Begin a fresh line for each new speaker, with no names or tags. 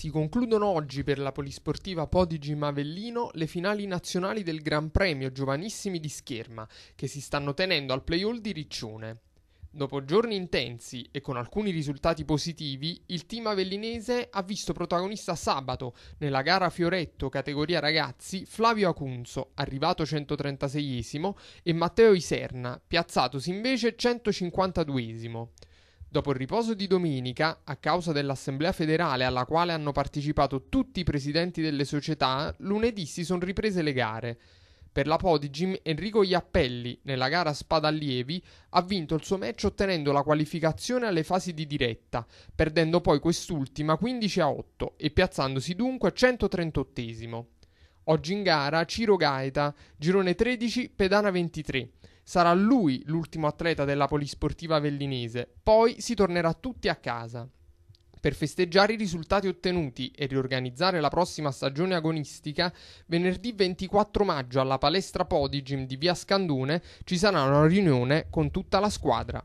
Si concludono oggi per la polisportiva Podigi Mavellino le finali nazionali del Gran Premio Giovanissimi di Scherma, che si stanno tenendo al Play Hall di Riccione. Dopo giorni intensi e con alcuni risultati positivi, il team avellinese ha visto protagonista sabato nella gara Fioretto categoria ragazzi Flavio Acunzo, arrivato 136esimo, e Matteo Iserna, piazzatosi invece 152esimo. Dopo il riposo di domenica, a causa dell'Assemblea federale alla quale hanno partecipato tutti i presidenti delle società, lunedì si sono riprese le gare. Per la Podigim, Enrico Iappelli, nella gara spada allievi, ha vinto il suo match ottenendo la qualificazione alle fasi di diretta, perdendo poi quest'ultima 15 a 8 e piazzandosi dunque 138esimo. Oggi in gara Ciro Gaeta, girone 13, pedana 23. Sarà lui l'ultimo atleta della polisportiva vellinese, poi si tornerà tutti a casa. Per festeggiare i risultati ottenuti e riorganizzare la prossima stagione agonistica, venerdì 24 maggio alla palestra Podigim di Via Scandone ci sarà una riunione con tutta la squadra.